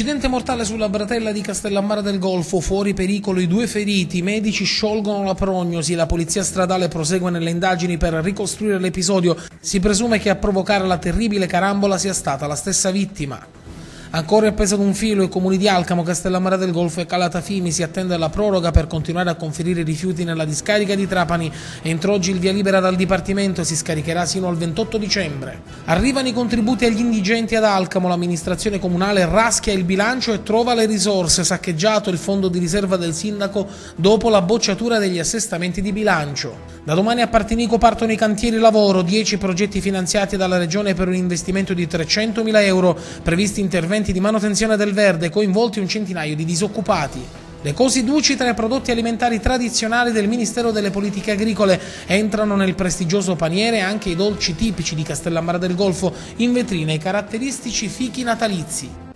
Incidente mortale sulla bratella di Castellammare del Golfo, fuori pericolo i due feriti, i medici sciolgono la prognosi, la polizia stradale prosegue nelle indagini per ricostruire l'episodio. Si presume che a provocare la terribile carambola sia stata la stessa vittima. Ancora appeso ad un filo i comuni di Alcamo, Castellammare del Golfo e Calatafimi si attende alla proroga per continuare a conferire i rifiuti nella discarica di Trapani. Entro oggi il via libera dal Dipartimento si scaricherà sino al 28 dicembre. Arrivano i contributi agli indigenti ad Alcamo, l'amministrazione comunale raschia il bilancio e trova le risorse, saccheggiato il fondo di riserva del sindaco dopo la bocciatura degli assestamenti di bilancio. Da domani a Partinico partono i cantieri lavoro, 10 progetti finanziati dalla Regione per un investimento di 300.000 euro, previsti interventi interventi di manutenzione del verde coinvolti un centinaio di disoccupati. Le cosiduci tra i prodotti alimentari tradizionali del Ministero delle Politiche Agricole entrano nel prestigioso paniere anche i dolci tipici di Castellammare del Golfo, in vetrine i caratteristici fichi natalizi.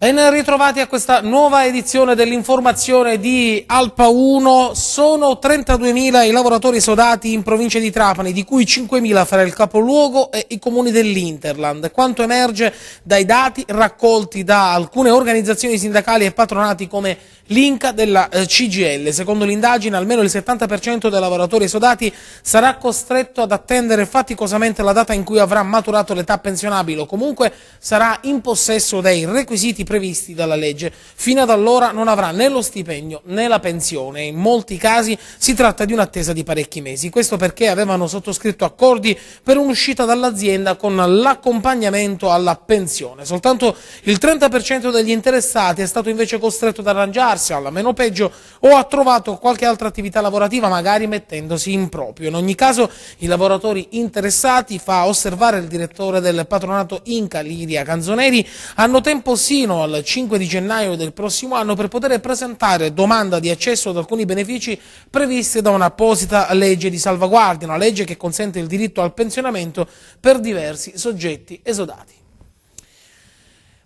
Ben ritrovati a questa nuova edizione dell'informazione di Alpa 1. Sono 32.000 i lavoratori sodati in provincia di Trapani, di cui 5.000 fra il capoluogo e i comuni dell'Interland. Quanto emerge dai dati raccolti da alcune organizzazioni sindacali e patronati come l'Inca della eh, CGL. Secondo l'indagine almeno il 70% dei lavoratori sodati sarà costretto ad attendere faticosamente la data in cui avrà maturato l'età pensionabile o comunque sarà in possesso dei requisiti previsti dalla legge. Fino ad allora non avrà né lo stipendio né la pensione. In molti casi si tratta di un'attesa di parecchi mesi. Questo perché avevano sottoscritto accordi per un'uscita dall'azienda con l'accompagnamento alla pensione. Soltanto il 30% degli interessati è stato invece costretto ad arrangiarsi alla meno peggio o ha trovato qualche altra attività lavorativa, magari mettendosi in proprio. In ogni caso i lavoratori interessati, fa osservare il direttore del patronato Inca Liria Canzoneri, hanno tempo sino fino al 5 di gennaio del prossimo anno per poter presentare domanda di accesso ad alcuni benefici previsti da un'apposita legge di salvaguardia, una legge che consente il diritto al pensionamento per diversi soggetti esodati.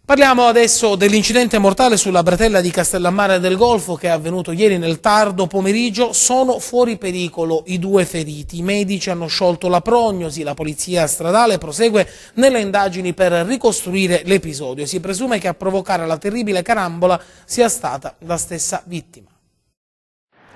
Parliamo adesso dell'incidente mortale sulla bretella di Castellammare del Golfo che è avvenuto ieri nel tardo pomeriggio. Sono fuori pericolo i due feriti. I medici hanno sciolto la prognosi. La polizia stradale prosegue nelle indagini per ricostruire l'episodio. Si presume che a provocare la terribile carambola sia stata la stessa vittima.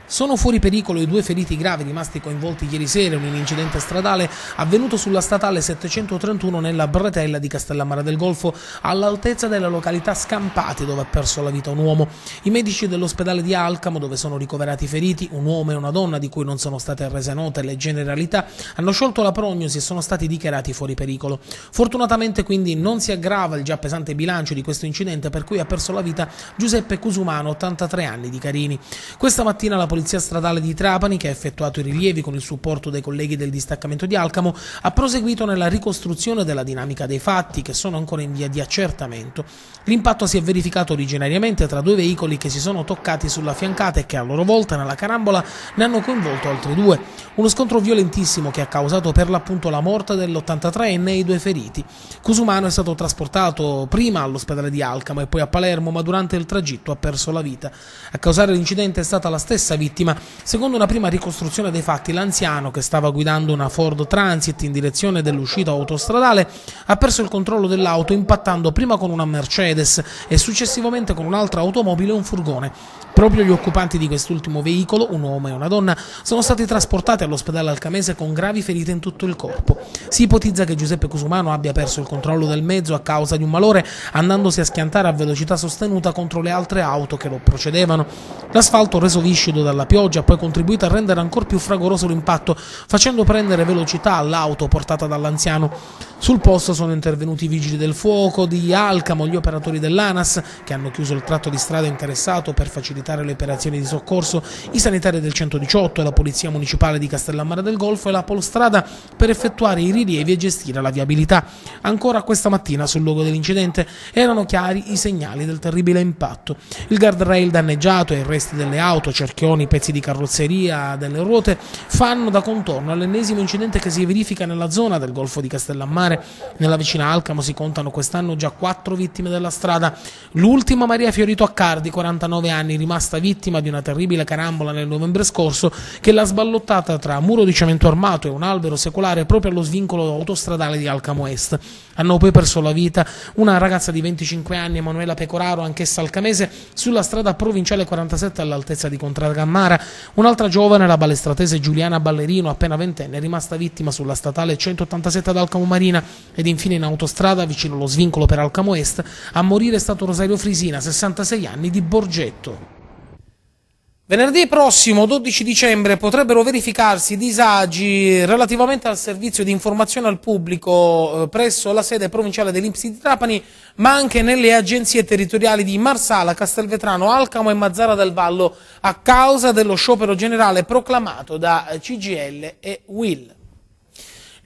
Sono fuori pericolo i due feriti gravi rimasti coinvolti ieri sera in un incidente stradale avvenuto sulla statale 731 nella bretella di Castellammare del Golfo, all'altezza della località Scampati, dove ha perso la vita un uomo. I medici dell'ospedale di Alcamo, dove sono ricoverati i feriti, un uomo e una donna di cui non sono state rese note le generalità, hanno sciolto la prognosi e sono stati dichiarati fuori pericolo. Fortunatamente quindi non si aggrava il già pesante bilancio di questo incidente per cui ha perso la vita Giuseppe Cusumano, 83 anni di Carini. Questa mattina la Polizia Stradale di Trapani, che ha effettuato i rilievi con il supporto dei colleghi del distaccamento di Alcamo, ha proseguito nella ricostruzione della dinamica dei fatti, che sono ancora in via di accertamento. L'impatto si è verificato originariamente tra due veicoli che si sono toccati sulla fiancata e che a loro volta nella carambola ne hanno coinvolto altri due. Uno scontro violentissimo che ha causato per l'appunto la morte dell'83enne e i due feriti. Cusumano è stato trasportato prima all'ospedale di Alcamo e poi a Palermo, ma durante il tragitto ha perso la vita. A causare l'incidente è stata la stessa vita vittima. Secondo una prima ricostruzione dei fatti, l'anziano, che stava guidando una Ford Transit in direzione dell'uscita autostradale, ha perso il controllo dell'auto impattando prima con una Mercedes e successivamente con un'altra automobile e un furgone. Proprio gli occupanti di quest'ultimo veicolo, un uomo e una donna, sono stati trasportati all'ospedale alcamese con gravi ferite in tutto il corpo. Si ipotizza che Giuseppe Cusumano abbia perso il controllo del mezzo a causa di un malore, andandosi a schiantare a velocità sostenuta contro le altre auto che lo procedevano. L'asfalto reso viscido dalla dalla pioggia ha poi contribuito a rendere ancora più fragoroso l'impatto, facendo prendere velocità all'auto portata dall'anziano. Sul posto sono intervenuti i vigili del fuoco di Alcamo, gli operatori dell'ANAS che hanno chiuso il tratto di strada interessato per facilitare le operazioni di soccorso, i sanitari del 118 e la Polizia Municipale di Castellammare del Golfo e la Polstrada per effettuare i rilievi e gestire la viabilità. Ancora questa mattina sul luogo dell'incidente erano chiari i segnali del terribile impatto. Il guardrail danneggiato e i resti delle auto, cerchioni, pezzi di carrozzeria, delle ruote fanno da contorno all'ennesimo incidente che si verifica nella zona del Golfo di Castellammare mare. Nella vicina Alcamo si contano quest'anno già quattro vittime della strada. L'ultima Maria Fiorito Accardi, 49 anni, rimasta vittima di una terribile carambola nel novembre scorso che l'ha sballottata tra muro di cemento armato e un albero secolare proprio allo svincolo autostradale di Alcamo Est. Hanno poi perso la vita una ragazza di 25 anni, Emanuela Pecoraro, anch'essa alcamese, sulla strada provinciale 47 all'altezza di Contragammara. Un'altra giovane, la balestratese Giuliana Ballerino, appena ventenne, rimasta vittima sulla statale 187 ad Alcamo Marina Fiorentina ed infine in autostrada vicino allo svincolo per Alcamo Est. A morire è stato Rosario Frisina, 66 anni, di Borgetto. Venerdì prossimo, 12 dicembre, potrebbero verificarsi disagi relativamente al servizio di informazione al pubblico eh, presso la sede provinciale dell'Ipsi di Trapani, ma anche nelle agenzie territoriali di Marsala, Castelvetrano, Alcamo e Mazzara del Vallo a causa dello sciopero generale proclamato da CGL e Will.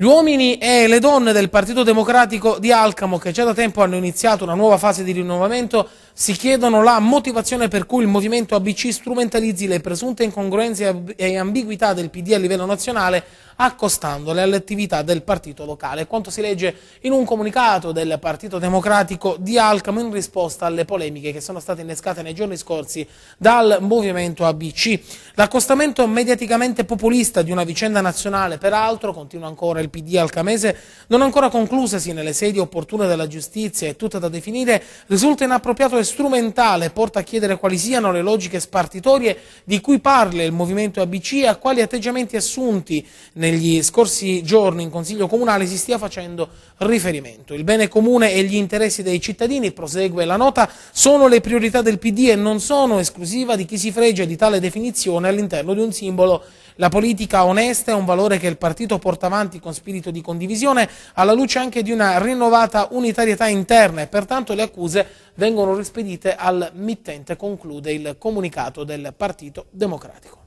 Gli uomini e le donne del Partito Democratico di Alcamo, che già da tempo hanno iniziato una nuova fase di rinnovamento, si chiedono la motivazione per cui il movimento ABC strumentalizzi le presunte incongruenze e ambiguità del PD a livello nazionale accostandole alle attività del partito locale. Quanto si legge in un comunicato del Partito Democratico di Alcamo in risposta alle polemiche che sono state innescate nei giorni scorsi dal movimento ABC. L'accostamento mediaticamente populista di una vicenda nazionale, peraltro, continua ancora il PD alcamese, non ancora conclusasi nelle sedi opportune della giustizia e tutta da definire, risulta inappropriato e strumentale porta a chiedere quali siano le logiche spartitorie di cui parla il movimento ABC e a quali atteggiamenti assunti nei negli scorsi giorni in Consiglio Comunale si stia facendo riferimento. Il bene comune e gli interessi dei cittadini, prosegue la nota, sono le priorità del PD e non sono esclusiva di chi si fregia di tale definizione all'interno di un simbolo. La politica onesta è un valore che il partito porta avanti con spirito di condivisione, alla luce anche di una rinnovata unitarietà interna e pertanto le accuse vengono rispedite al mittente, conclude il comunicato del Partito Democratico.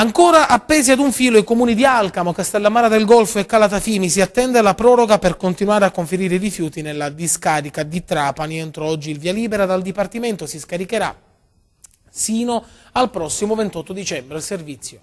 Ancora appesi ad un filo i comuni di Alcamo, Castellammare del Golfo e Calatafimi si attende la proroga per continuare a conferire i rifiuti nella discarica di Trapani. Entro oggi il via libera dal Dipartimento si scaricherà sino al prossimo 28 dicembre il servizio.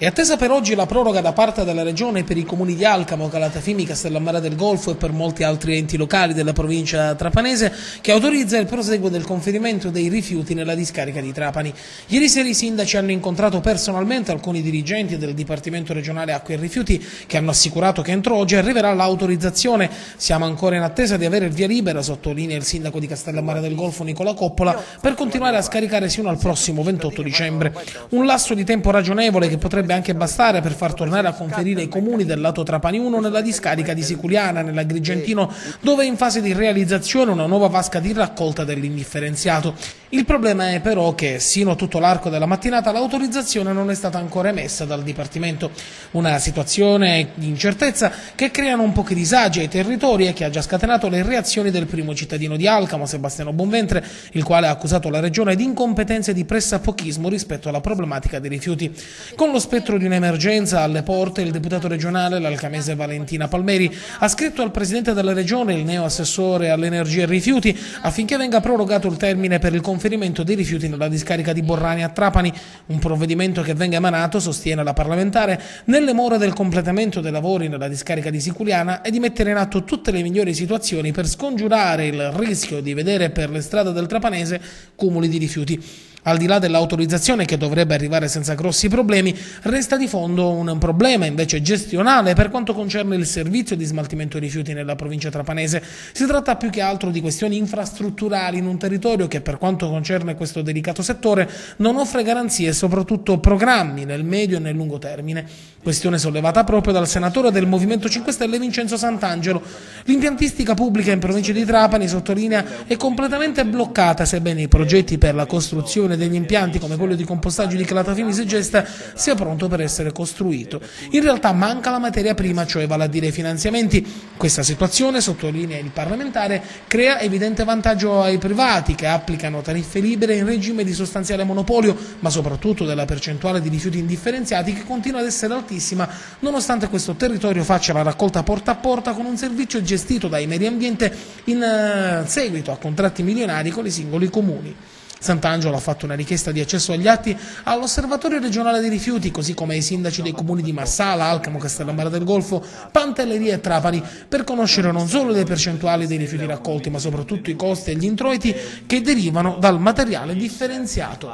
È attesa per oggi la proroga da parte della Regione per i comuni di Alcamo, Calatafimi, Castellammare del Golfo e per molti altri enti locali della provincia trapanese che autorizza il proseguo del conferimento dei rifiuti nella discarica di Trapani. Ieri sera i sindaci hanno incontrato personalmente alcuni dirigenti del Dipartimento regionale Acqua e Rifiuti che hanno assicurato che entro oggi arriverà l'autorizzazione. Siamo ancora in attesa di avere il via libera, sottolinea il sindaco di Castellammare del Golfo Nicola Coppola, per continuare a scaricare sino al prossimo 28 dicembre. Un lasso di tempo ragionevole che potrebbe potrebbe anche bastare per far tornare a conferire i comuni del lato Trapani 1 nella discarica di Siculiana, nell'Agrigentino, dove è in fase di realizzazione una nuova vasca di raccolta dell'indifferenziato. Il problema è però che sino a tutto l'arco della mattinata l'autorizzazione non è stata ancora emessa dal Dipartimento, una situazione di incertezza che creano un po' che disagi ai territori e che ha già scatenato le reazioni del primo cittadino di Alcamo, Sebastiano Bonventre, il quale ha accusato la Regione di incompetenza e di pressapochismo rispetto alla problematica dei rifiuti. Con lo spettro di un'emergenza alle porte, il deputato regionale, l'alcamese Valentina Palmeri, ha scritto al Presidente della Regione, il neo assessore all'energia e rifiuti, affinché venga prorogato il termine per il confronto conferimento dei rifiuti nella discarica di Borrani a Trapani, un provvedimento che venga emanato, sostiene la parlamentare, nelle more del completamento dei lavori nella discarica di Sicuriana e di mettere in atto tutte le migliori situazioni per scongiurare il rischio di vedere per le strade del Trapanese cumuli di rifiuti. Al di là dell'autorizzazione che dovrebbe arrivare senza grossi problemi, resta di fondo un problema invece gestionale per quanto concerne il servizio di smaltimento dei rifiuti nella provincia trapanese. Si tratta più che altro di questioni infrastrutturali in un territorio che per quanto concerne questo delicato settore non offre garanzie e soprattutto programmi nel medio e nel lungo termine questione sollevata proprio dal senatore del Movimento 5 Stelle Vincenzo Sant'Angelo. L'impiantistica pubblica in provincia di Trapani, sottolinea, è completamente bloccata, sebbene i progetti per la costruzione degli impianti come quello di compostaggio di Calatafinis e Gesta sia pronto per essere costruito. In realtà manca la materia prima, cioè vale a dire i finanziamenti. Questa situazione, sottolinea il parlamentare, crea evidente vantaggio ai privati che applicano tariffe libere in regime di sostanziale monopolio, ma soprattutto della percentuale di rifiuti indifferenziati che continua ad essere altissima importantissima, nonostante questo territorio faccia la raccolta porta a porta con un servizio gestito dai Medi Ambiente in eh, seguito a contratti milionari con i singoli comuni. Sant'Angelo ha fatto una richiesta di accesso agli atti all'Osservatorio regionale dei rifiuti, così come ai sindaci dei comuni di Marsala, Alcamo, Castellammare del Golfo, Pantelleria e Trapani, per conoscere non solo le percentuali dei rifiuti raccolti, ma soprattutto i costi e gli introiti che derivano dal materiale differenziato.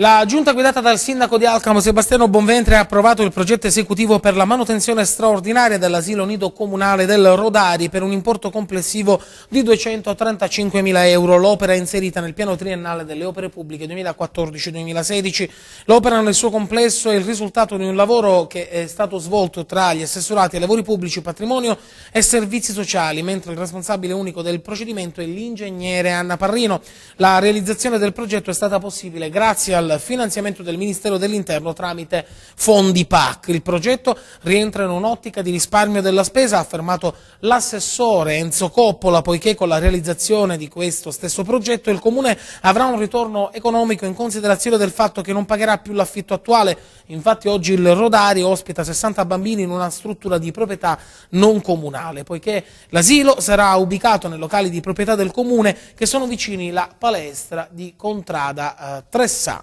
La giunta guidata dal sindaco di Alcamo Sebastiano Bonventre ha approvato il progetto esecutivo per la manutenzione straordinaria dell'asilo nido comunale del Rodari per un importo complessivo di 235.000 euro. L'opera è inserita nel piano triennale delle opere pubbliche 2014-2016. L'opera nel suo complesso è il risultato di un lavoro che è stato svolto tra gli assessorati ai lavori pubblici, patrimonio e servizi sociali, mentre il responsabile unico del procedimento è l'ingegnere Anna Parrino. La realizzazione del progetto è stata possibile grazie al al finanziamento del Ministero dell'Interno tramite fondi PAC. Il progetto rientra in un'ottica di risparmio della spesa, ha affermato l'assessore Enzo Coppola, poiché con la realizzazione di questo stesso progetto il Comune avrà un ritorno economico in considerazione del fatto che non pagherà più l'affitto attuale. Infatti oggi il Rodari ospita 60 bambini in una struttura di proprietà non comunale, poiché l'asilo sarà ubicato nei locali di proprietà del Comune che sono vicini la palestra di Contrada eh, Tressano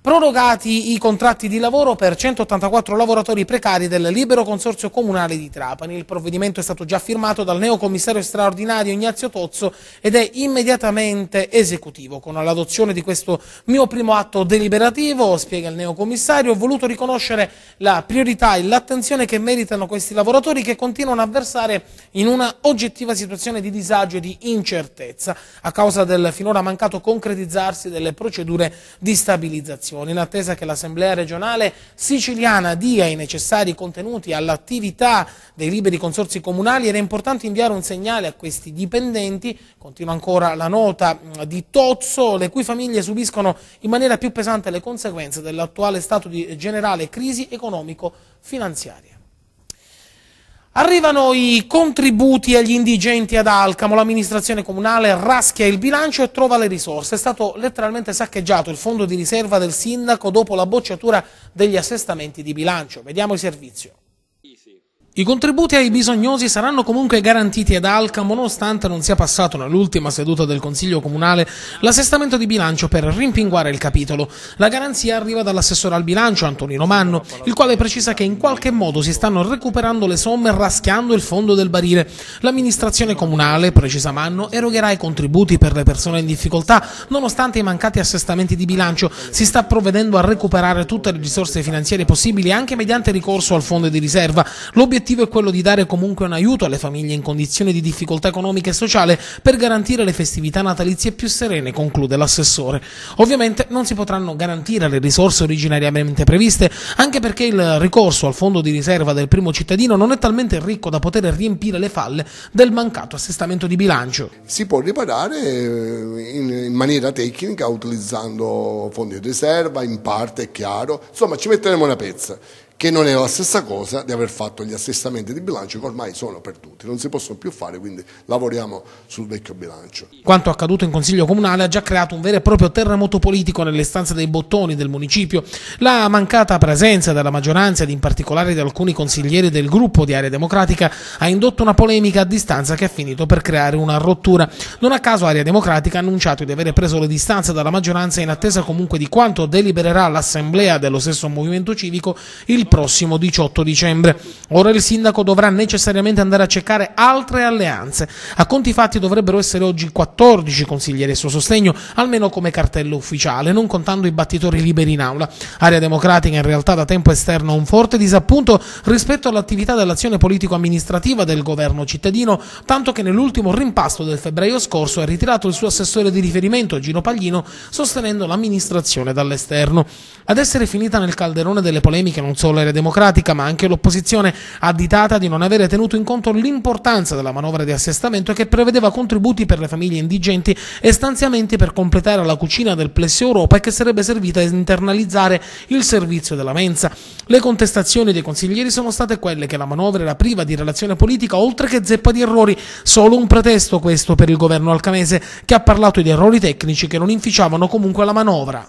prorogati i contratti di lavoro per 184 lavoratori precari del libero consorzio comunale di Trapani. Il provvedimento è stato già firmato dal neocommissario straordinario Ignazio Tozzo ed è immediatamente esecutivo. Con l'adozione di questo mio primo atto deliberativo, spiega il neocommissario, ho voluto riconoscere la priorità e l'attenzione che meritano questi lavoratori che continuano a versare in una oggettiva situazione di disagio e di incertezza a causa del finora mancato concretizzarsi delle procedure di stabilizzazione amministrazione, in attesa che l'Assemblea regionale siciliana dia i necessari contenuti all'attività dei liberi consorsi comunali, era importante inviare un segnale a questi dipendenti, continua ancora la nota di Tozzo, le cui famiglie subiscono in maniera più pesante le conseguenze dell'attuale stato di generale crisi economico-finanziaria. Arrivano i contributi agli indigenti ad Alcamo, l'amministrazione comunale raschia il bilancio e trova le risorse. È stato letteralmente saccheggiato il fondo di riserva del sindaco dopo la bocciatura degli assestamenti di bilancio. Vediamo il servizio. I contributi ai bisognosi saranno comunque garantiti ad Alcamo nonostante non sia passato nell'ultima seduta del Consiglio Comunale l'assestamento di bilancio per rimpinguare il capitolo. La garanzia arriva dall'assessore al bilancio Antonino Manno, il quale precisa che in qualche modo si stanno recuperando le somme raschiando il fondo del barile. L'amministrazione comunale, precisa Manno, erogherà i contributi per le persone in difficoltà nonostante i mancati assestamenti di bilancio. Si sta provvedendo a recuperare tutte le risorse finanziarie possibili anche mediante ricorso al fondo di riserva. L'obiettivo L'obiettivo è quello di dare comunque un aiuto alle famiglie in condizioni di difficoltà economica e sociale per garantire le festività natalizie più serene, conclude l'assessore. Ovviamente non si potranno garantire le risorse originariamente previste, anche perché il ricorso al fondo di riserva del primo cittadino non è talmente ricco da poter riempire le falle del mancato assestamento di bilancio. Si può riparare eh, in maniera tecnica utilizzando fondi di riserva, in parte è chiaro, insomma ci metteremo una pezza che non è la stessa cosa di aver fatto gli assestamenti di bilancio che ormai sono per tutti, non si possono più fare, quindi lavoriamo sul vecchio bilancio. Quanto accaduto in Consiglio Comunale ha già creato un vero e proprio terremoto politico nelle stanze dei bottoni del municipio. La mancata presenza della maggioranza ed in particolare di alcuni consiglieri del gruppo di Area Democratica ha indotto una polemica a distanza che ha finito per creare una rottura. Non a caso Area Democratica ha annunciato di avere preso le distanze dalla maggioranza in attesa comunque di quanto delibererà l'assemblea dello stesso movimento civico il prossimo 18 dicembre. Ora il sindaco dovrà necessariamente andare a cercare altre alleanze. A conti fatti dovrebbero essere oggi 14 consiglieri a suo sostegno, almeno come cartello ufficiale, non contando i battitori liberi in aula. Area Democratica in realtà da tempo esterno ha un forte disappunto rispetto all'attività dell'azione politico-amministrativa del governo cittadino, tanto che nell'ultimo rimpasto del febbraio scorso ha ritirato il suo assessore di riferimento, Gino Paglino, sostenendo l'amministrazione dall'esterno. Ad essere finita nel calderone delle polemiche non solo l'area democratica, ma anche l'opposizione additata di non avere tenuto in conto l'importanza della manovra di assestamento che prevedeva contributi per le famiglie indigenti e stanziamenti per completare la cucina del Plessi Europa e che sarebbe servita a internalizzare il servizio della mensa. Le contestazioni dei consiglieri sono state quelle che la manovra era priva di relazione politica oltre che zeppa di errori, solo un pretesto questo per il governo alcanese che ha parlato di errori tecnici che non inficiavano comunque la manovra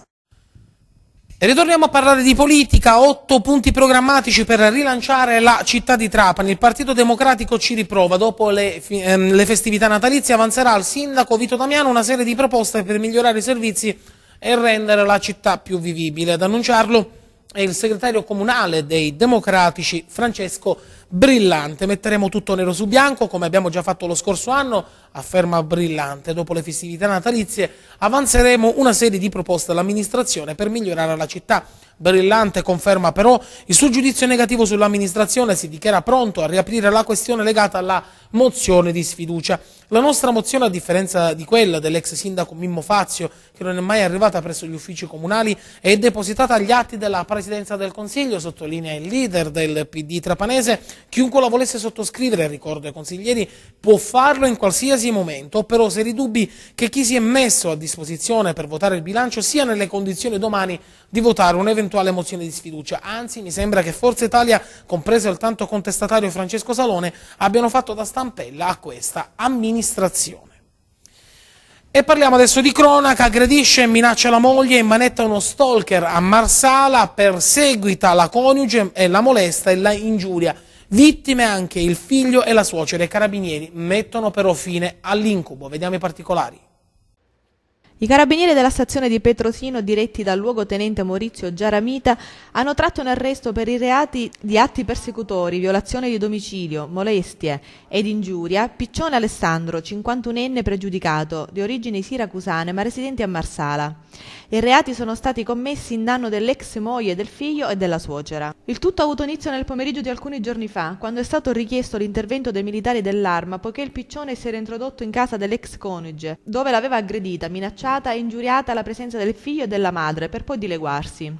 ritorniamo a parlare di politica, otto punti programmatici per rilanciare la città di Trapani. Il Partito Democratico ci riprova, dopo le, ehm, le festività natalizie avanzerà al sindaco Vito Damiano una serie di proposte per migliorare i servizi e rendere la città più vivibile. Ad annunciarlo è il segretario comunale dei democratici Francesco brillante, metteremo tutto nero su bianco come abbiamo già fatto lo scorso anno, afferma Brillante, dopo le festività natalizie avanzeremo una serie di proposte all'amministrazione per migliorare la città. Brillante conferma però il suo giudizio negativo sull'amministrazione si dichiara pronto a riaprire la questione legata alla mozione di sfiducia. La nostra mozione, a differenza di quella dell'ex sindaco Mimmo Fazio, che non è mai arrivata presso gli uffici comunali, è depositata agli atti della Presidenza del Consiglio, sottolinea il leader del PD trapanese, Chiunque la volesse sottoscrivere, ricordo ai consiglieri, può farlo in qualsiasi momento, però seri dubbi che chi si è messo a disposizione per votare il bilancio sia nelle condizioni domani di votare un'eventuale mozione di sfiducia. Anzi, mi sembra che Forza Italia, compreso il tanto contestatario Francesco Salone, abbiano fatto da stampella a questa amministrazione. E parliamo adesso di cronaca, aggredisce e minaccia la moglie, in manetta uno stalker a Marsala, perseguita la coniuge e la molesta e la ingiuria. Vittime anche il figlio e la suocera. I carabinieri mettono però fine all'incubo. Vediamo i particolari. I carabinieri della stazione di Petrosino, diretti dal luogotenente Maurizio Giaramita, hanno tratto in arresto per i reati di atti persecutori, violazione di domicilio, molestie ed ingiuria Piccione Alessandro, 51enne pregiudicato, di origini siracusane ma residente a Marsala. I reati sono stati commessi in danno dell'ex moglie, del figlio e della suocera. Il tutto ha avuto inizio nel pomeriggio di alcuni giorni fa, quando è stato richiesto l'intervento dei militari dell'arma poiché il piccione si era introdotto in casa dell'ex coniuge, dove l'aveva aggredita, minacciata e ingiuriata alla presenza del figlio e della madre, per poi dileguarsi.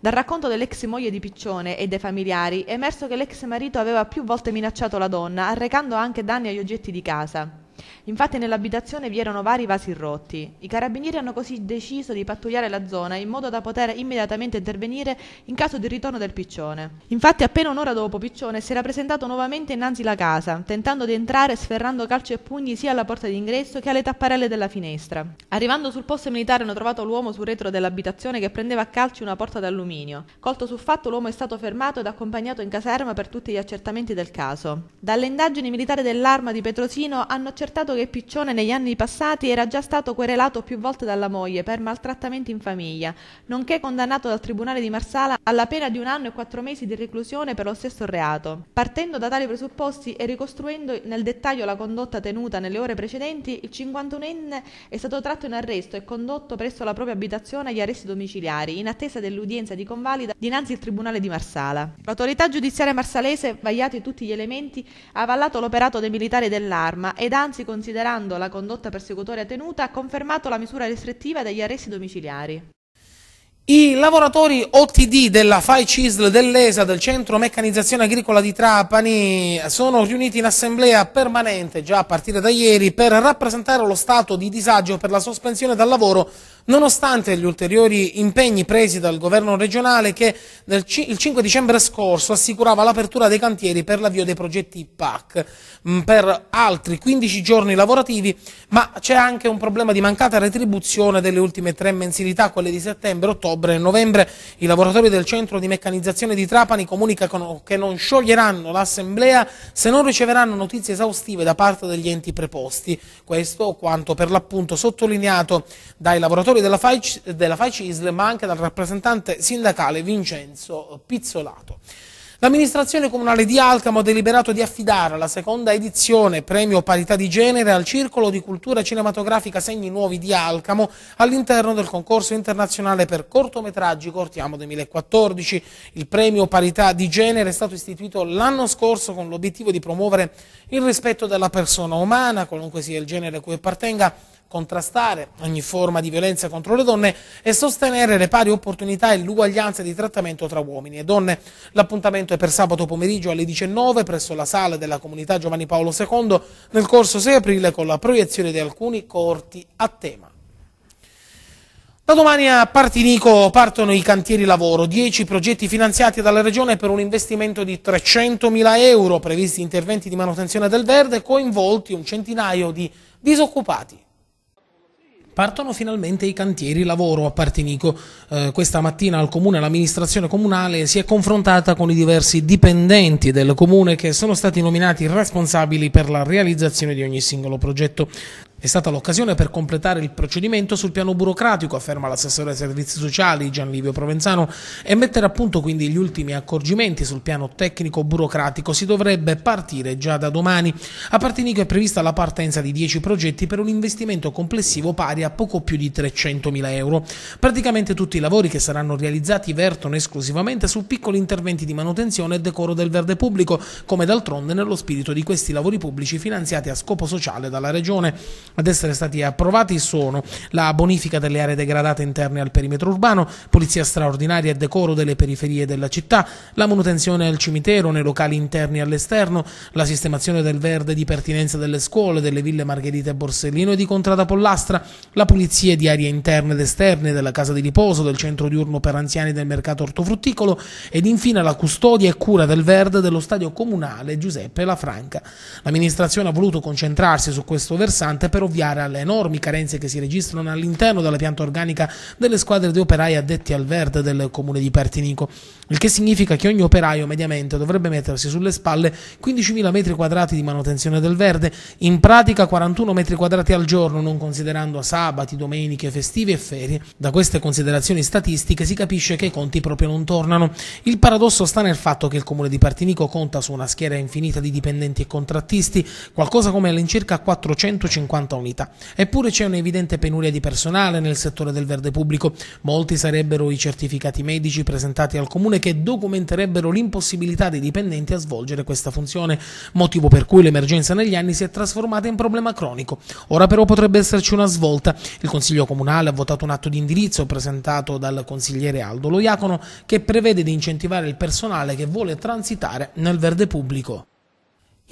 Dal racconto dell'ex moglie di Piccione e dei familiari è emerso che l'ex marito aveva più volte minacciato la donna, arrecando anche danni agli oggetti di casa. Infatti nell'abitazione vi erano vari vasi rotti. I carabinieri hanno così deciso di pattugliare la zona in modo da poter immediatamente intervenire in caso di ritorno del piccione. Infatti appena un'ora dopo Piccione si era presentato nuovamente innanzi la casa, tentando di entrare sferrando calci e pugni sia alla porta d'ingresso che alle tapparelle della finestra. Arrivando sul posto militare hanno trovato l'uomo sul retro dell'abitazione che prendeva a calci una porta d'alluminio. Colto sul fatto l'uomo è stato fermato ed accompagnato in caserma per tutti gli accertamenti del caso. Dalle indagini militari dell'arma di Petrosino hanno accertato accertato che Piccione negli anni passati era già stato querelato più volte dalla moglie per maltrattamenti in famiglia, nonché condannato dal Tribunale di Marsala alla pena di un anno e quattro mesi di reclusione per lo stesso reato. Partendo da tali presupposti e ricostruendo nel dettaglio la condotta tenuta nelle ore precedenti, il 51enne è stato tratto in arresto e condotto presso la propria abitazione agli arresti domiciliari, in attesa dell'udienza di convalida dinanzi al Tribunale di Marsala. L'autorità giudiziaria marsalese, vagliati tutti gli elementi, ha avallato l'operato dei militari dell'arma ed anzi anzi considerando la condotta persecutoria tenuta, ha confermato la misura restrittiva degli arresti domiciliari. I lavoratori OTD della FAI CISL dell'ESA del Centro Meccanizzazione Agricola di Trapani sono riuniti in assemblea permanente già a partire da ieri per rappresentare lo stato di disagio per la sospensione dal lavoro nonostante gli ulteriori impegni presi dal governo regionale che il 5 dicembre scorso assicurava l'apertura dei cantieri per l'avvio dei progetti PAC mm, per altri 15 giorni lavorativi, ma c'è anche un problema di mancata retribuzione delle ultime tre mensilità, quelle di settembre, ottobre e novembre. I lavoratori del centro di meccanizzazione di Trapani comunicano che non scioglieranno l'assemblea se non riceveranno notizie esaustive da parte degli enti preposti. Questo quanto per l'appunto sottolineato dai lavoratori senatori della FAIC, della FAIC ISL, ma anche dal rappresentante sindacale Vincenzo Pizzolato. L'amministrazione comunale di Alcamo ha deliberato di affidare la seconda edizione Premio Parità di Genere al Circolo di Cultura Cinematografica Segni Nuovi di Alcamo all'interno del concorso internazionale per cortometraggi Cortiamo 2014. Il Premio Parità di Genere è stato istituito l'anno scorso con l'obiettivo di promuovere il rispetto della persona umana, qualunque sia il genere a cui appartenga, contrastare ogni forma di violenza contro le donne e sostenere le pari opportunità e l'uguaglianza di trattamento tra uomini e donne. L'appuntamento è per sabato pomeriggio alle 19 presso la sala della comunità Giovanni Paolo II nel corso 6 aprile con la proiezione di alcuni corti a tema. Da domani a Partinico partono i cantieri lavoro, 10 progetti finanziati dalla Regione per un investimento di 300.000 euro, previsti interventi di manutenzione del verde, coinvolti un centinaio di disoccupati. Partono finalmente i cantieri lavoro a Partinico. Eh, questa mattina al comune l'amministrazione comunale si è confrontata con i diversi dipendenti del comune che sono stati nominati responsabili per la realizzazione di ogni singolo progetto. È stata l'occasione per completare il procedimento sul piano burocratico, afferma l'assessore ai servizi sociali Gianlivio Provenzano, e mettere a punto quindi gli ultimi accorgimenti sul piano tecnico-burocratico si dovrebbe partire già da domani. A Partinico è prevista la partenza di 10 progetti per un investimento complessivo pari a poco più di 300.000 euro. Praticamente tutti i lavori che saranno realizzati vertono esclusivamente su piccoli interventi di manutenzione e decoro del verde pubblico, come d'altronde nello spirito di questi lavori pubblici finanziati a scopo sociale dalla Regione ad essere stati approvati sono la bonifica delle aree degradate interne al perimetro urbano, pulizia straordinaria e decoro delle periferie della città, la manutenzione al cimitero, nei locali interni e all'esterno, la sistemazione del verde di pertinenza delle scuole, delle ville Margherita e Borsellino e di Contrada Pollastra, la pulizia di aree interne ed esterne della casa di riposo, del centro diurno per anziani del mercato ortofrutticolo ed infine la custodia e cura del verde dello stadio comunale Giuseppe La Franca. L'amministrazione ha voluto concentrarsi su questo versante per per ovviare alle enormi carenze che si registrano all'interno della pianta organica delle squadre di operai addetti al verde del comune di Pertinico, il che significa che ogni operaio mediamente dovrebbe mettersi sulle spalle 15.000 metri quadrati di manutenzione del verde, in pratica 41 metri quadrati al giorno, non considerando sabati, domeniche, festivi e ferie. Da queste considerazioni statistiche si capisce che i conti proprio non tornano. Il paradosso sta nel fatto che il comune di Partinico conta su una schiera infinita di dipendenti e contrattisti, qualcosa come all'incirca 450 80 unità. Eppure c'è un'evidente penuria di personale nel settore del verde pubblico. Molti sarebbero i certificati medici presentati al comune che documenterebbero l'impossibilità dei dipendenti a svolgere questa funzione, motivo per cui l'emergenza negli anni si è trasformata in problema cronico. Ora però potrebbe esserci una svolta. Il Consiglio Comunale ha votato un atto di indirizzo presentato dal consigliere Aldo Loiacono che prevede di incentivare il personale che vuole transitare nel verde pubblico.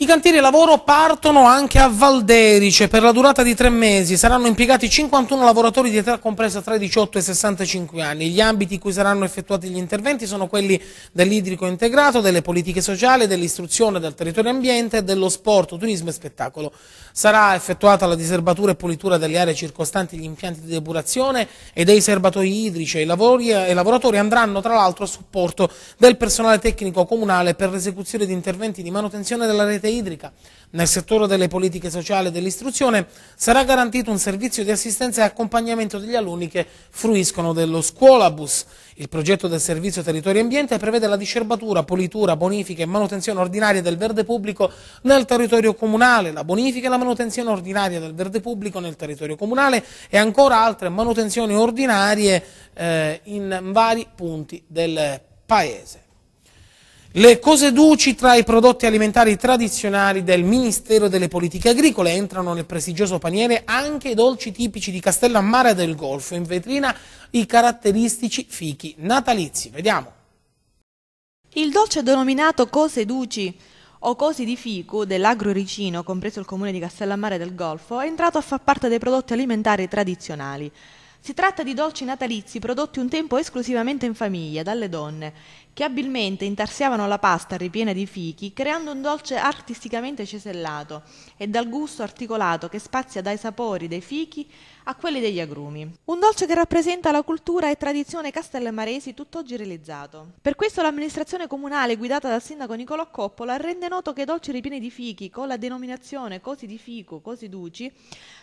I cantieri lavoro partono anche a Valderice per la durata di tre mesi. Saranno impiegati 51 lavoratori di età compresa tra i 18 e i 65 anni. Gli ambiti in cui saranno effettuati gli interventi sono quelli dell'idrico integrato, delle politiche sociali, dell'istruzione, del territorio ambiente, dello sport, turismo e spettacolo. Sarà effettuata la diserbatura e pulitura delle aree circostanti gli impianti di depurazione e dei serbatoi idrici e i, lavori, e eh, i lavoratori andranno tra l'altro a supporto del personale tecnico comunale per l'esecuzione di interventi di manutenzione della rete idrica, nel settore delle politiche sociali e dell'istruzione sarà garantito un servizio di assistenza e accompagnamento degli alunni che fruiscono dello scuolabus. Il progetto del servizio territorio ambiente prevede la discerbatura, pulitura, bonifica e manutenzione ordinaria del verde pubblico nel territorio comunale, la bonifica e la manutenzione ordinaria del verde pubblico nel territorio comunale e ancora altre manutenzioni ordinarie eh, in vari punti del paese le cose duci tra i prodotti alimentari tradizionali del Ministero delle Politiche Agricole entrano nel prestigioso paniere anche i dolci tipici di Castellammare del Golfo, in vetrina i caratteristici fichi natalizi. Vediamo. Il dolce denominato cose duci o cosi di fico dell'agroricino, compreso il comune di Castellammare del Golfo, è entrato a far parte dei prodotti alimentari tradizionali. Si tratta di dolci natalizi prodotti un tempo esclusivamente in famiglia, dalle donne, che abilmente intarsiavano la pasta ripiena di fichi, creando un dolce artisticamente cesellato e dal gusto articolato che spazia dai sapori dei fichi a quelli degli agrumi. Un dolce che rappresenta la cultura e tradizione castellamaresi tutt'oggi realizzato. Per questo l'amministrazione comunale guidata dal sindaco Nicolò Coppola rende noto che i dolci ripieni di fichi con la denominazione cosi di fico, cosi duci,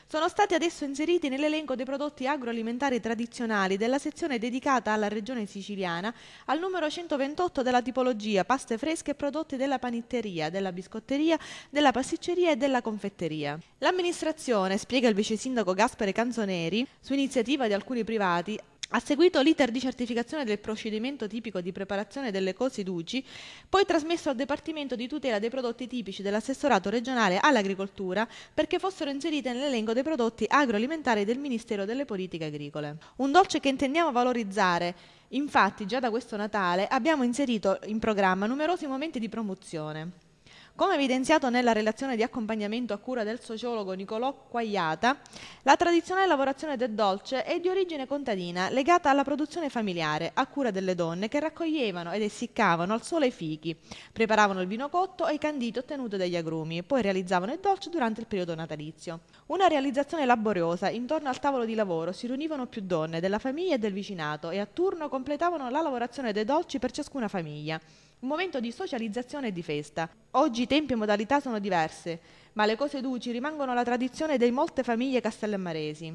sono stati adesso inseriti nell'elenco dei prodotti agroalimentari tradizionali della sezione dedicata alla regione siciliana al numero 120 138 della tipologia paste fresche e prodotti della panitteria, della biscotteria, della pasticceria e della confetteria. L'amministrazione, spiega il vice sindaco Gaspare Canzoneri, su iniziativa di alcuni privati, ha seguito l'iter di certificazione del procedimento tipico di preparazione delle cosiduci, poi trasmesso al Dipartimento di tutela dei prodotti tipici dell'assessorato regionale all'agricoltura perché fossero inserite nell'elenco dei prodotti agroalimentari del Ministero delle Politiche Agricole. Un dolce che intendiamo valorizzare Infatti, già da questo Natale abbiamo inserito in programma numerosi momenti di promozione. Come evidenziato nella relazione di accompagnamento a cura del sociologo Nicolò Quagliata, la tradizionale lavorazione del dolce è di origine contadina, legata alla produzione familiare, a cura delle donne che raccoglievano ed essiccavano al sole i fichi, preparavano il vino cotto e i canditi ottenuti dagli agrumi, poi realizzavano il dolce durante il periodo natalizio. Una realizzazione laboriosa, intorno al tavolo di lavoro si riunivano più donne della famiglia e del vicinato e a turno completavano la lavorazione dei dolci per ciascuna famiglia un momento di socializzazione e di festa. Oggi tempi e modalità sono diverse, ma le cose duci rimangono la tradizione di molte famiglie castellammaresi.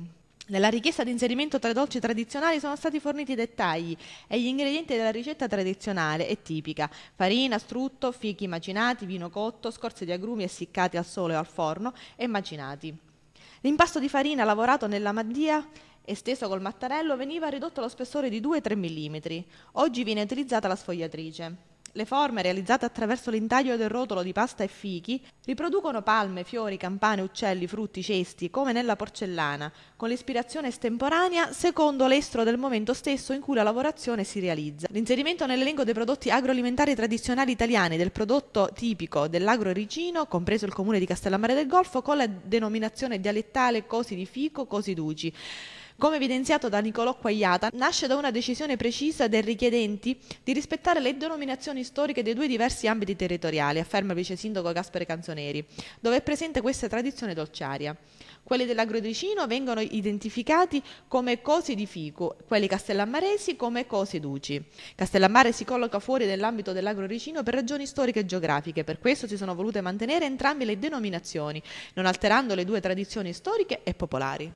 Nella richiesta di inserimento tra i dolci tradizionali sono stati forniti i dettagli e gli ingredienti della ricetta tradizionale e tipica: farina, strutto, fichi macinati, vino cotto, scorze di agrumi essiccati al sole o al forno e macinati. L'impasto di farina lavorato nella maddia esteso col mattarello veniva ridotto allo spessore di 2-3 mm. Oggi viene utilizzata la sfogliatrice. Le forme realizzate attraverso l'intaglio del rotolo di pasta e fichi riproducono palme, fiori, campane, uccelli, frutti, cesti, come nella porcellana, con l'ispirazione estemporanea secondo l'estro del momento stesso in cui la lavorazione si realizza. L'inserimento nell'elenco dei prodotti agroalimentari tradizionali italiani del prodotto tipico dell'agro-origino, compreso il comune di Castellammare del Golfo, con la denominazione dialettale cosi di fico, cosi duci. Come evidenziato da Nicolò Quagliata, nasce da una decisione precisa dei richiedenti di rispettare le denominazioni storiche dei due diversi ambiti territoriali, afferma il vice sindaco Gaspare Canzoneri, dove è presente questa tradizione dolciaria. Quelli dell'Agrodicino vengono identificati come Cosi di Fico, quelli castellammaresi come Cosi Duci. Castellammare si colloca fuori dell'ambito dell'Agrodicino per ragioni storiche e geografiche, per questo si sono volute mantenere entrambe le denominazioni, non alterando le due tradizioni storiche e popolari.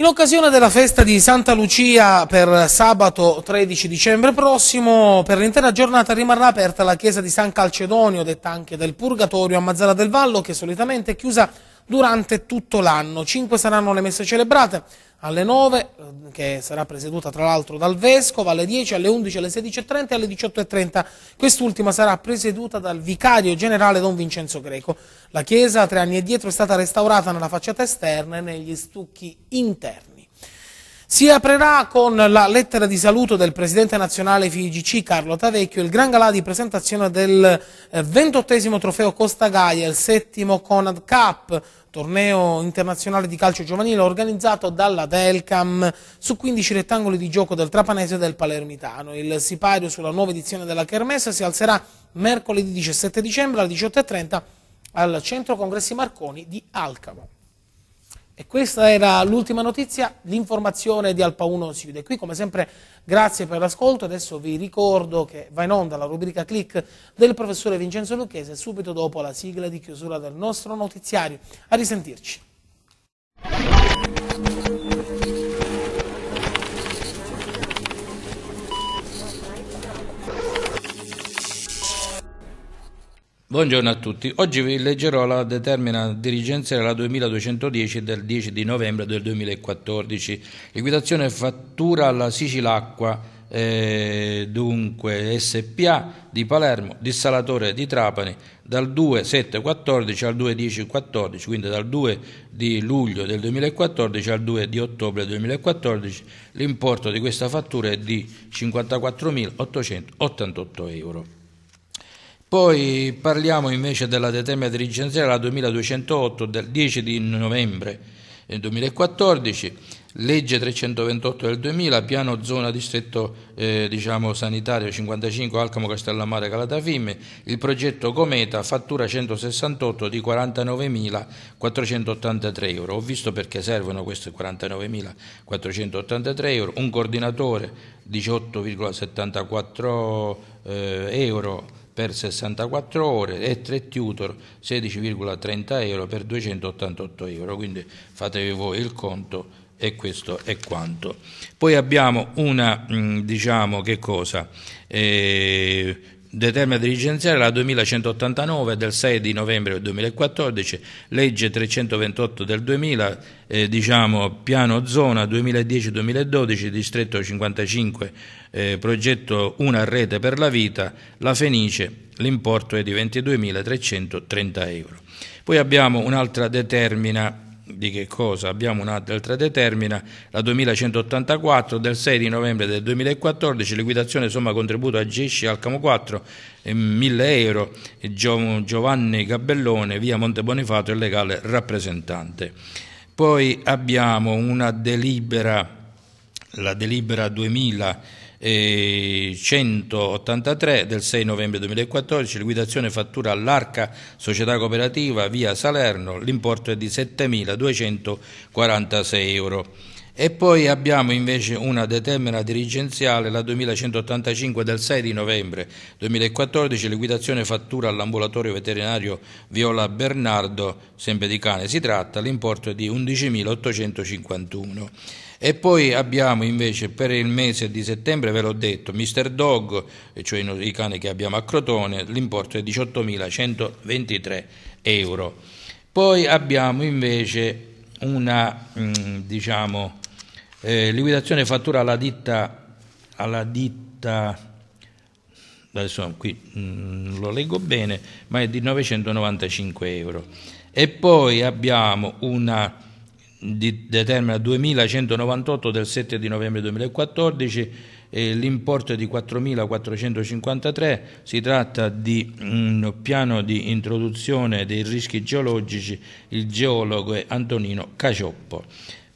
In occasione della festa di Santa Lucia per sabato 13 dicembre prossimo, per l'intera giornata rimarrà aperta la chiesa di San Calcedonio, detta anche del Purgatorio a Mazzara del Vallo, che solitamente è chiusa durante tutto l'anno. Cinque saranno le messe celebrate alle 9, eh, che sarà presieduta tra l'altro dal Vescovo, alle 10, alle 11, alle 16.30 e alle 18.30. Quest'ultima sarà presieduta dal Vicario Generale Don Vincenzo Greco. La chiesa tre anni dietro è stata restaurata nella facciata esterna e negli stucchi interni. Si aprirà con la lettera di saluto del Presidente nazionale FIGC Carlo Tavecchio il Gran Galà di presentazione del eh, ventottesimo trofeo Costa Gaia, il settimo Conad Cup, torneo internazionale di calcio giovanile organizzato dalla Telcam su 15 rettangoli di gioco del Trapanese e del Palermitano. Il sipario sulla nuova edizione della Kermessa si alzerà mercoledì 17 dicembre alle 18.30 al Centro Congressi Marconi di Alcamo. E questa era l'ultima notizia, l'informazione di Alpa 1 si chiude qui, come sempre grazie per l'ascolto, adesso vi ricordo che va in onda la rubrica click del professore Vincenzo Lucchese subito dopo la sigla di chiusura del nostro notiziario. A risentirci. Buongiorno a tutti, oggi vi leggerò la determina dirigenziale la 2210 del 10 di novembre del 2014, liquidazione fattura alla Sicilacqua, eh, dunque SPA di Palermo, dissalatore di Trapani, dal 2714 al 2 14 quindi dal 2 di luglio del 2014 al 2 di ottobre 2014, l'importo di questa fattura è di 54.888 euro. Poi parliamo invece della determina dirigenziale, la 2208 del 10 di novembre 2014, eh, legge 328 del 2000, piano zona distretto eh, diciamo, sanitario 55 Alcamo Castellammare Calatafime, il progetto Cometa fattura 168 di 49.483 euro. Ho visto perché servono questi 49.483 euro, un coordinatore 18,74 eh, euro per 64 ore e 3 tutor 16,30 euro per 288 euro. Quindi fatevi voi il conto e questo è quanto. Poi abbiamo una, mm, diciamo che cosa? Eh, determina dirigenziale la 2189 del 6 di novembre 2014, legge 328 del 2000, eh, diciamo, piano zona 2010-2012, distretto 55, eh, progetto Una rete per la vita, la Fenice, l'importo è di 22.330 euro. Poi abbiamo un'altra determina di che cosa? Abbiamo un'altra determina, la 2184 del 6 di novembre del 2014, liquidazione somma contributo a Gesci Alcamo 4, 1000 euro, Giovanni Gabellone, via Monte Bonifato, il legale rappresentante. Poi abbiamo una delibera, la delibera 2000 183 del 6 novembre 2014, liquidazione fattura all'Arca Società Cooperativa via Salerno, l'importo è di 7.246 euro. E poi abbiamo invece una determina dirigenziale, la 2185 del 6 di novembre 2014, liquidazione fattura all'ambulatorio veterinario Viola Bernardo, sempre di cane si tratta, l'importo di 11.851. E poi abbiamo invece per il mese di settembre, ve l'ho detto, Mr. Dog, cioè i cani che abbiamo a Crotone, l'importo è 18.123 euro. Poi abbiamo invece una, mm, diciamo, eh, liquidazione fattura alla ditta, alla ditta adesso qui mh, mm, lo leggo bene, ma è di 995 euro. E poi abbiamo una di, determina 2198 del 7 di novembre 2014, eh, l'importo è di 4.453, si tratta di un piano di introduzione dei rischi geologici, il geologo è Antonino Cacioppo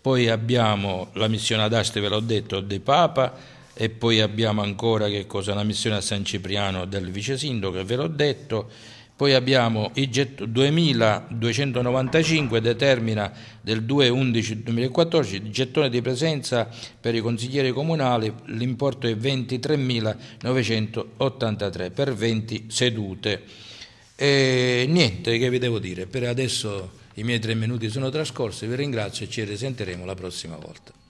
poi abbiamo la missione ad Aste, ve l'ho detto, dei Papa, e poi abbiamo ancora la missione a San Cipriano del vice sindaco, ve l'ho detto, poi abbiamo il 2295, determina del 2-11-2014, il gettone di presenza per i consiglieri comunali, l'importo è 23.983 per 20 sedute. E niente che vi devo dire, per adesso i miei tre minuti sono trascorsi, vi ringrazio e ci risenteremo la prossima volta.